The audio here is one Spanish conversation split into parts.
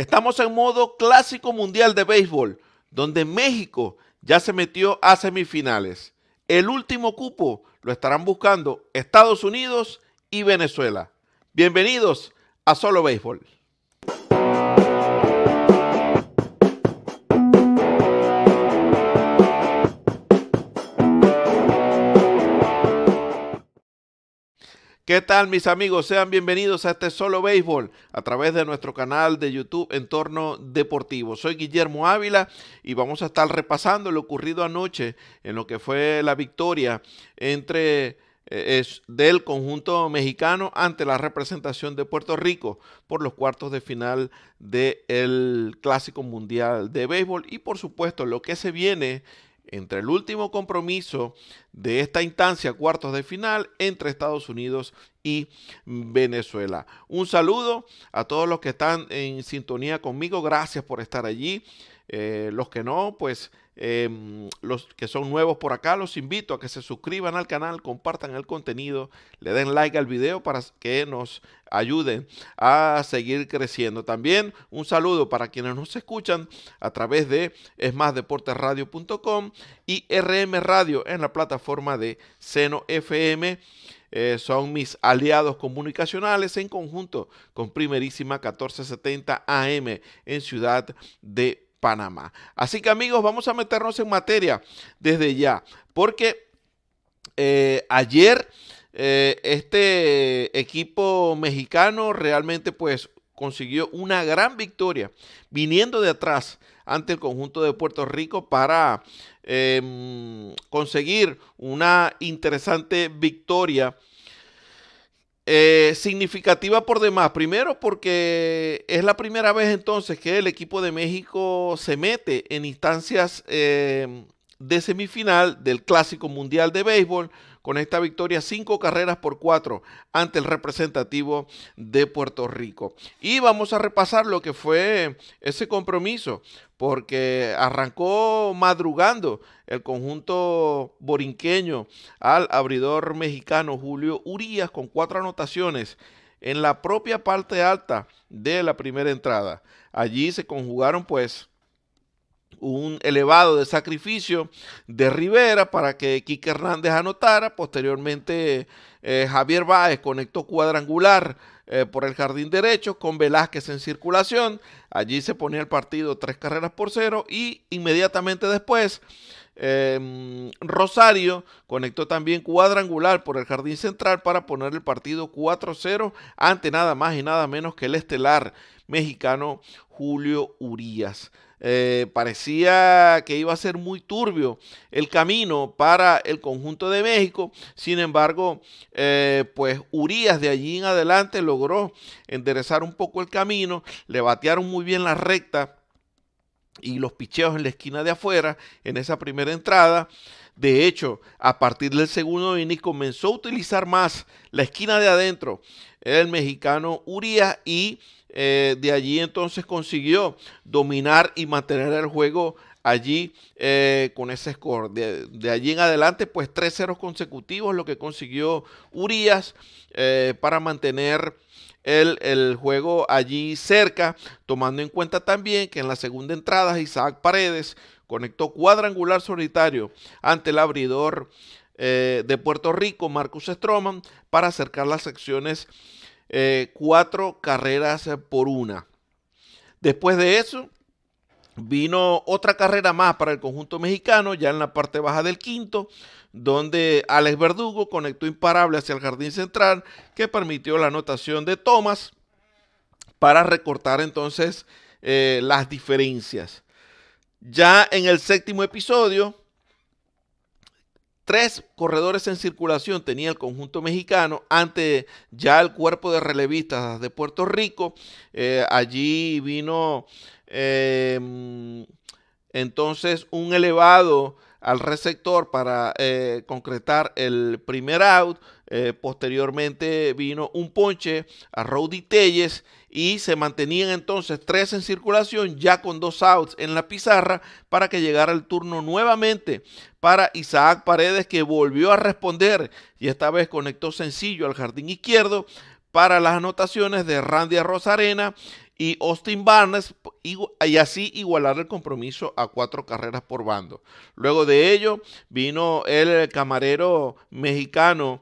Estamos en modo clásico mundial de béisbol, donde México ya se metió a semifinales. El último cupo lo estarán buscando Estados Unidos y Venezuela. Bienvenidos a Solo Béisbol. ¿Qué tal mis amigos? Sean bienvenidos a este Solo Béisbol a través de nuestro canal de YouTube Entorno Deportivo. Soy Guillermo Ávila y vamos a estar repasando lo ocurrido anoche en lo que fue la victoria entre eh, del conjunto mexicano ante la representación de Puerto Rico por los cuartos de final del Clásico Mundial de Béisbol y por supuesto lo que se viene entre el último compromiso de esta instancia, cuartos de final, entre Estados Unidos y Venezuela. Un saludo a todos los que están en sintonía conmigo. Gracias por estar allí. Eh, los que no, pues em, los que son nuevos por acá, los invito a que se suscriban al canal, compartan el contenido, le den like al video para que nos ayuden a seguir creciendo. También un saludo para quienes nos escuchan a través de esmasdeportesradio.com y RM Radio en la plataforma de Seno FM. Eh, son mis aliados comunicacionales en conjunto con Primerísima 1470 AM en Ciudad de Panamá. Así que amigos, vamos a meternos en materia desde ya, porque eh, ayer eh, este equipo mexicano realmente pues consiguió una gran victoria viniendo de atrás ante el conjunto de Puerto Rico para em, conseguir una interesante victoria eh, significativa por demás. Primero porque es la primera vez entonces que el equipo de México se mete en instancias eh, de semifinal del Clásico Mundial de Béisbol con esta victoria cinco carreras por cuatro ante el representativo de Puerto Rico. Y vamos a repasar lo que fue ese compromiso, porque arrancó madrugando el conjunto borinqueño al abridor mexicano Julio Urías con cuatro anotaciones en la propia parte alta de la primera entrada. Allí se conjugaron pues un elevado de sacrificio de Rivera para que Quique Hernández anotara. Posteriormente, eh, Javier Báez conectó cuadrangular eh, por el jardín derecho con Velázquez en circulación. Allí se ponía el partido tres carreras por cero y inmediatamente después em, Rosario conectó también cuadrangular por el jardín central para poner el partido 4-0 ante nada más y nada menos que el estelar mexicano Julio Urías. Eh, parecía que iba a ser muy turbio el camino para el conjunto de México. Sin embargo, eh, pues Urias de allí en adelante logró enderezar un poco el camino, le batearon muy bien la recta y los picheos en la esquina de afuera en esa primera entrada. De hecho, a partir del segundo inning comenzó a utilizar más la esquina de adentro el mexicano Urias y eh, de allí entonces consiguió dominar y mantener el juego allí eh, con ese score. De, allí en adelante, pues tres ceros consecutivos, lo que consiguió Urias eh, para mantener el, juego allí cerca, tomando en cuenta también que en la segunda entrada Isaac Paredes conectó cuadrangular solitario ante el abridor eh, de Puerto Rico, Marcus Stroman, para acercar las secciones eh, cuatro carreras por una. Después de eso, vino otra carrera más para el conjunto mexicano, ya en la parte baja del quinto, donde Alex Verdugo conectó imparable hacia el jardín central, que permitió la anotación de Thomas para recortar entonces eh, las diferencias. Ya en el séptimo episodio, tres corredores en circulación tenía el conjunto mexicano ante ya el cuerpo de relevistas de Puerto Rico. Eh, allí vino eh, entonces un elevado al receptor para eh, concretar el primer out. Eh, posteriormente vino un ponche a Roddy Telles y se mantenían entonces tres en circulación, ya con dos outs en la pizarra, para que llegara el turno nuevamente para Isaac Paredes, que volvió a responder y esta vez conectó sencillo al jardín izquierdo para las anotaciones de Randy Rosarena y Austin Barnes y así igualar el compromiso a cuatro carreras por bando. Luego de ello vino el camarero mexicano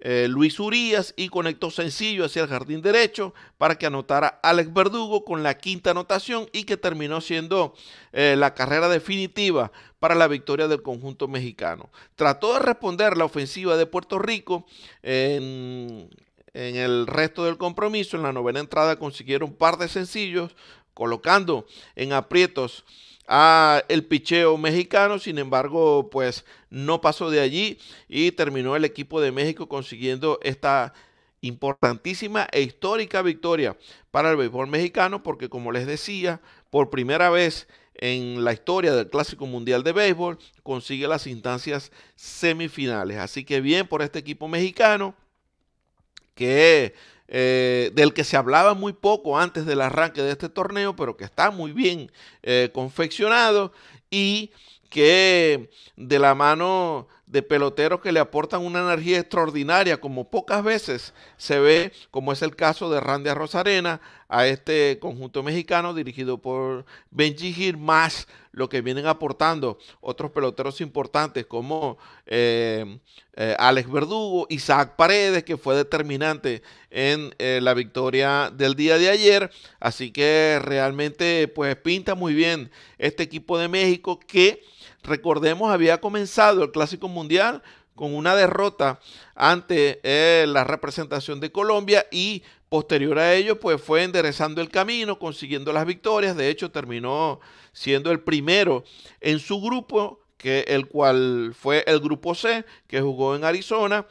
eh, Luis Urías y conectó sencillo hacia el jardín derecho para que anotara Alex Verdugo con la quinta anotación y que terminó siendo eh, la carrera definitiva para la victoria del conjunto mexicano. Trató de responder la ofensiva de Puerto Rico en en el resto del compromiso, en la novena entrada, consiguieron un par de sencillos, colocando en aprietos a el picheo mexicano, sin embargo, pues no pasó de allí y terminó el equipo de México consiguiendo esta importantísima e histórica victoria para el béisbol mexicano porque como les decía, por primera vez en la historia del Clásico Mundial de Béisbol consigue las instancias semifinales. Así que bien por este equipo mexicano que eh, del que se hablaba muy poco antes del arranque de este torneo, pero que está muy bien eh, confeccionado y que de la mano de peloteros que le aportan una energía extraordinaria, como pocas veces se ve, como es el caso de Randy Rosarena, a este conjunto mexicano dirigido por Benji Gil, más lo que vienen aportando otros peloteros importantes como eh, eh, Alex Verdugo, Isaac Paredes, que fue determinante en eh, la victoria del día de ayer. Así que realmente pues pinta muy bien este equipo de México que Recordemos, había comenzado el Clásico Mundial con una derrota ante eh, la representación de Colombia y posterior a ello pues fue enderezando el camino, consiguiendo las victorias, de hecho terminó siendo el primero en su grupo, que el cual fue el grupo C, que jugó en Arizona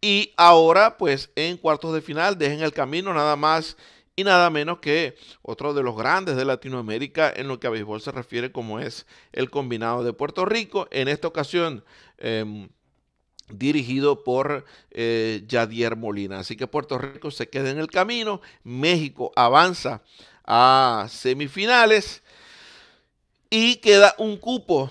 y ahora pues en cuartos de final dejen el camino nada más y nada menos que otro de los grandes de Latinoamérica en lo que a béisbol se refiere como es el combinado de Puerto Rico. En esta ocasión... Em, dirigido por eh, Yadier Molina. Así que Puerto Rico se queda en el camino, México avanza a semifinales y queda un cupo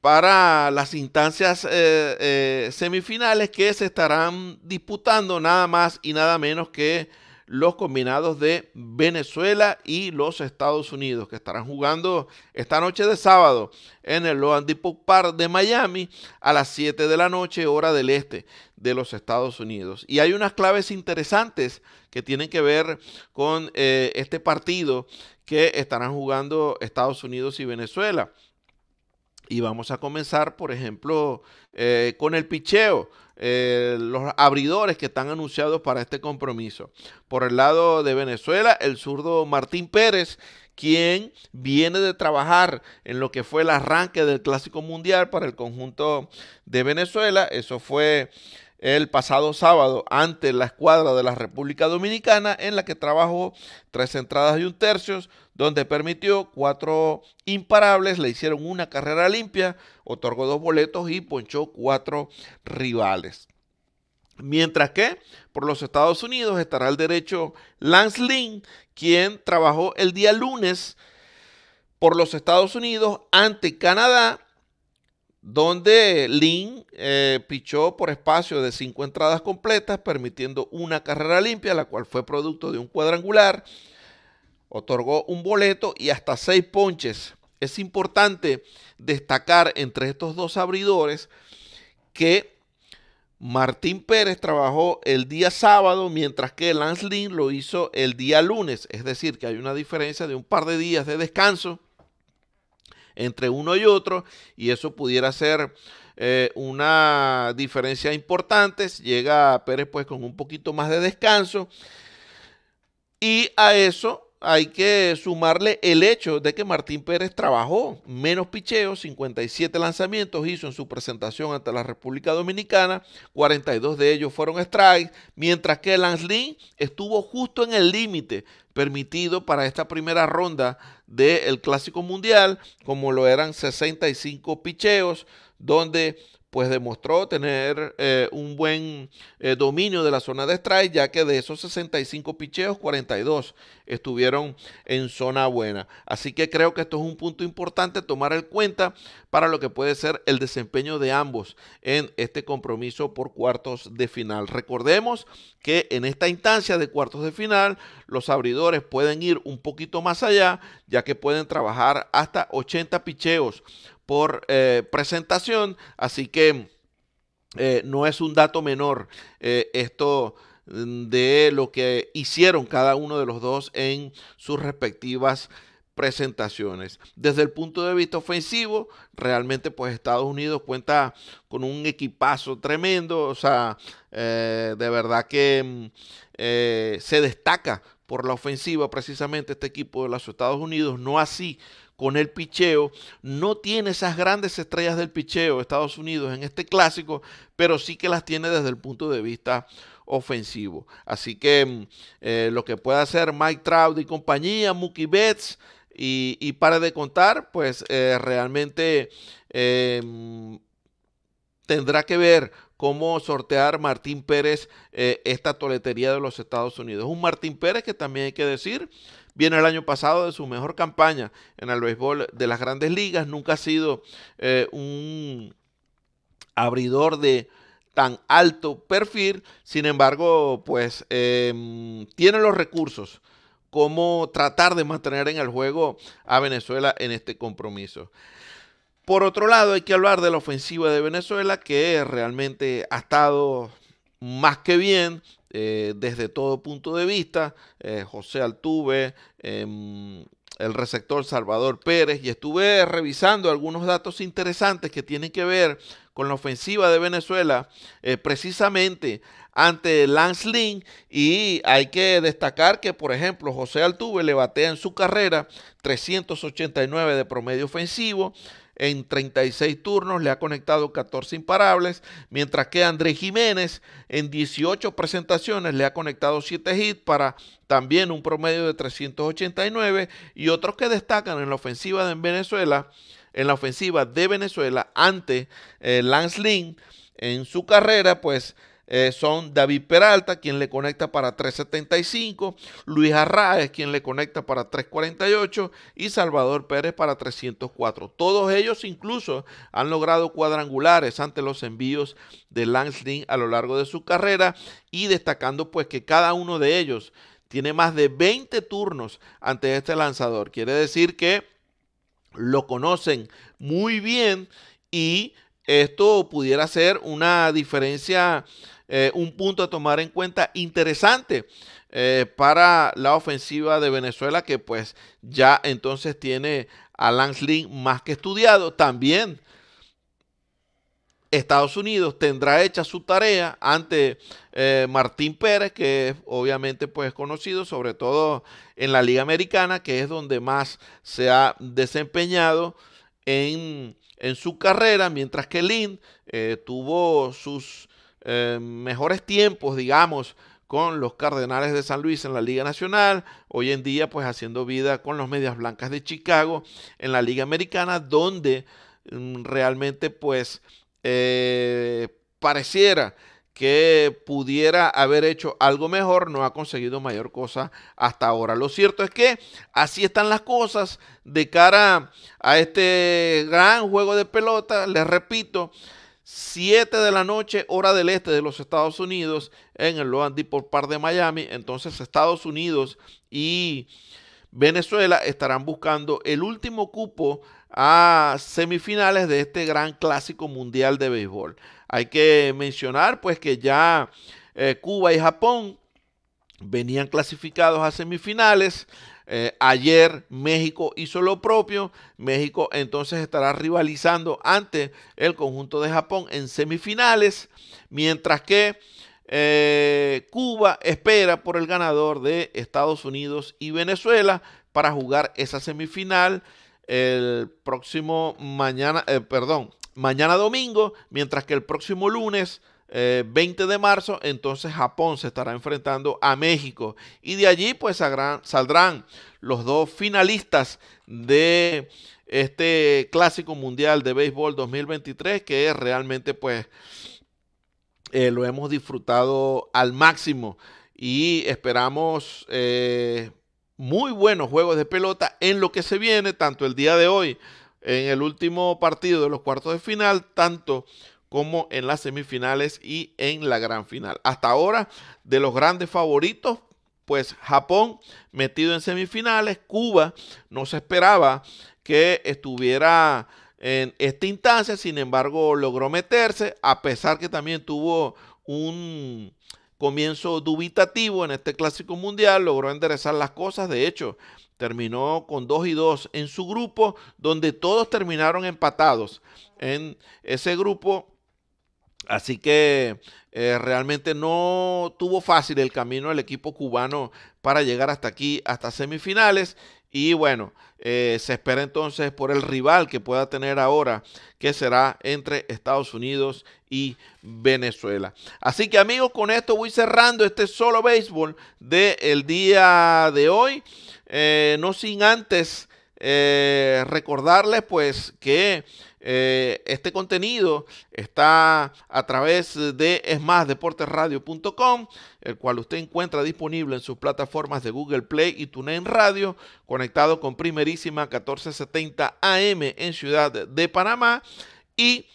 para las instancias eh, eh, semifinales que se estarán disputando nada más y nada menos que los combinados de Venezuela y los Estados Unidos, que estarán jugando esta noche de sábado en el Loan Park de Miami a las 7 de la noche, hora del este de los Estados Unidos. Y hay unas claves interesantes que tienen que ver con eh, este partido que estarán jugando Estados Unidos y Venezuela. Y vamos a comenzar, por ejemplo, eh, con el picheo. Eh, los abridores que están anunciados para este compromiso. Por el lado de Venezuela, el zurdo Martín Pérez, quien viene de trabajar en lo que fue el arranque del Clásico Mundial para el conjunto de Venezuela. Eso fue el pasado sábado ante la escuadra de la República Dominicana, en la que trabajó tres entradas y un tercio, donde permitió cuatro imparables, le hicieron una carrera limpia, otorgó dos boletos y ponchó cuatro rivales. Mientras que por los Estados Unidos estará el derecho Lance Lynn, quien trabajó el día lunes por los Estados Unidos ante Canadá donde Lin eh, pichó por espacio de cinco entradas completas, permitiendo una carrera limpia, la cual fue producto de un cuadrangular, otorgó un boleto y hasta seis ponches. Es importante destacar entre estos dos abridores que Martín Pérez trabajó el día sábado, mientras que Lance Lin lo hizo el día lunes, es decir, que hay una diferencia de un par de días de descanso entre uno y otro y eso pudiera ser eh, una diferencia importante. Llega Pérez pues con un poquito más de descanso y a eso hay que sumarle el hecho de que Martín Pérez trabajó menos picheos, 57 lanzamientos hizo en su presentación ante la República Dominicana, 42 de ellos fueron strikes, mientras que Lance estuvo justo en el límite permitido para esta primera ronda del Clásico Mundial, como lo eran 65 picheos, donde pues demostró tener eh, un buen eh, dominio de la zona de strike, ya que de esos 65 picheos, 42 estuvieron en zona buena. Así que creo que esto es un punto importante tomar en cuenta para lo que puede ser el desempeño de ambos en este compromiso por cuartos de final. Recordemos que en esta instancia de cuartos de final, los abridores pueden ir un poquito más allá, ya que pueden trabajar hasta 80 picheos por eh, presentación, así que eh, no es un dato menor eh, esto mm, de lo que hicieron cada uno de los dos en sus respectivas presentaciones. Desde el punto de vista ofensivo, realmente pues Estados Unidos cuenta con un equipazo tremendo, o sea, de verdad que mm, se destaca por la ofensiva precisamente este equipo de los Estados Unidos, no así con el picheo. No tiene esas grandes estrellas del picheo de Estados Unidos en este clásico, pero sí que las tiene desde el punto de vista ofensivo. Así que mm, eh, lo que pueda hacer Mike Trout y compañía, Mookie Betts y, y para de contar, pues eh, realmente eh, tendrá que ver cómo sortear Martín Pérez eh, esta toletería de los Estados Unidos. Un Martín Pérez que también hay que decir, viene el año pasado de su mejor campaña en el béisbol de las grandes ligas, nunca ha sido eh, un abridor de tan alto perfil, sin embargo, pues em, tiene los recursos como tratar de mantener en el juego a Venezuela en este compromiso. Por otro lado, hay que hablar de la ofensiva de Venezuela, que realmente ha estado más que bien eh, desde todo punto de vista. Eh, José Altuve, em, el receptor Salvador Pérez, y estuve revisando algunos datos interesantes que tienen que ver con la ofensiva de Venezuela, eh, precisamente ante Lance Lynn. Y hay que destacar que, por ejemplo, José Altuve le batea en su carrera 389 de promedio ofensivo, en 36 turnos le ha conectado 14 imparables, mientras que Andrés Jiménez en 18 presentaciones le ha conectado 7 hits para también un promedio de 389 y otros que destacan en la ofensiva de Venezuela, en la ofensiva de Venezuela ante eh, Lance Lynn en su carrera, pues eh, son David Peralta, quien le conecta para 375, Luis arraes quien le conecta para 348 y Salvador Pérez para 304. Todos ellos incluso han logrado cuadrangulares ante los envíos de Lansling a lo largo de su carrera y destacando pues que cada uno de ellos tiene más de 20 turnos ante este lanzador. Quiere decir que lo conocen muy bien y esto pudiera ser una diferencia, eh, un punto a tomar en cuenta interesante eh, para la ofensiva de Venezuela, que pues ya entonces tiene a Lance Lynn más que estudiado. También Estados Unidos tendrá hecha su tarea ante eh, Martín Pérez, que es obviamente pues conocido, sobre todo en la Liga Americana, que es donde más se ha desempeñado en, en su carrera, mientras que Lind eh, tuvo sus eh, mejores tiempos, digamos, con los Cardenales de San Luis en la Liga Nacional, hoy en día pues haciendo vida con los Medias Blancas de Chicago en la Liga Americana, donde mm, realmente pues eh, pareciera que pudiera haber hecho algo mejor, no ha conseguido mayor cosa hasta ahora. Lo cierto es que así están las cosas de cara a este gran juego de pelota. Les repito, 7 de la noche, hora del este de los Estados Unidos, en el Loan por Park de Miami. Entonces, Estados Unidos y Venezuela estarán buscando el último cupo a semifinales de este gran clásico mundial de béisbol. Hay que mencionar pues que ya eh, Cuba y Japón venían clasificados a semifinales. Eh, ayer México hizo lo propio. México entonces estará rivalizando ante el conjunto de Japón en semifinales. Mientras que eh, Cuba espera por el ganador de Estados Unidos y Venezuela para jugar esa semifinal el próximo mañana, eh, perdón, mañana domingo, mientras que el próximo lunes 20 eh, de marzo, entonces Japón se estará enfrentando a México. Y de allí pues saldrán los dos finalistas de este clásico mundial de béisbol 2023, que es realmente pues eh, lo hemos disfrutado al máximo y esperamos eh, muy buenos juegos de pelota en lo que se viene, tanto el día de hoy, en el último partido de los cuartos de final, tanto como en las semifinales y en la gran final. Hasta ahora, de los grandes favoritos, pues Japón metido en semifinales, Cuba no se esperaba que estuviera en esta instancia, sin embargo, logró meterse, a pesar que también tuvo un comienzo dubitativo en este clásico mundial, logró enderezar las cosas, de hecho, terminó con 2 y 2 en su grupo, donde todos terminaron empatados en ese grupo. Así que eh, realmente no tuvo fácil el camino del equipo cubano para llegar hasta aquí, hasta semifinales. Y bueno, eh, se espera entonces por el rival que pueda tener ahora, que será entre Estados Unidos y Venezuela. Así que amigos, con esto voy cerrando este solo béisbol del día de hoy. Eh, no sin antes eh, recordarles pues que eh, este contenido está a través de esmásdeportesradio.com, el cual usted encuentra disponible en sus plataformas de Google Play y TuneIn Radio, conectado con primerísima 1470 AM en Ciudad de Panamá y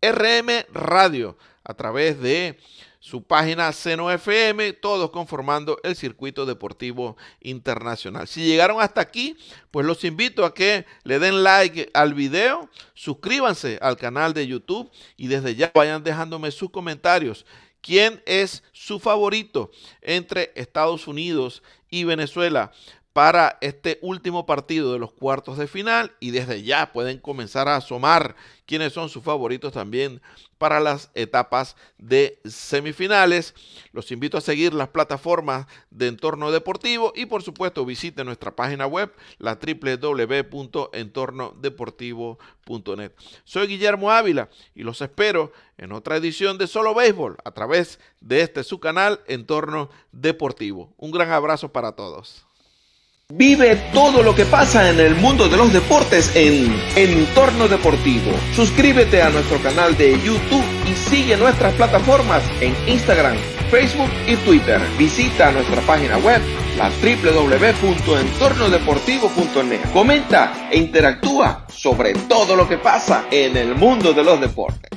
RM Radio a través de su página Seno FM, todos conformando el circuito deportivo internacional. Si llegaron hasta aquí, pues los invito a que le den like al video, suscríbanse al canal de YouTube y desde ya vayan dejándome sus comentarios. ¿Quién es su favorito entre Estados Unidos y Venezuela? para este último partido de los cuartos de final y desde ya pueden comenzar a asomar quiénes son sus favoritos también para las etapas de semifinales. Los invito a seguir las plataformas de entorno deportivo y por supuesto visite nuestra página web la www.entornodeportivo.net. Soy Guillermo Ávila y los espero en otra edición de Solo Béisbol a través de este su canal Entorno Deportivo. Un gran abrazo para todos. Vive todo lo que pasa en el mundo de los deportes en Entorno Deportivo. Suscríbete a nuestro canal de YouTube y sigue nuestras plataformas en Instagram, Facebook y Twitter. Visita nuestra página web, la www.entornodeportivo.net. Comenta e interactúa sobre todo lo que pasa en el mundo de los deportes.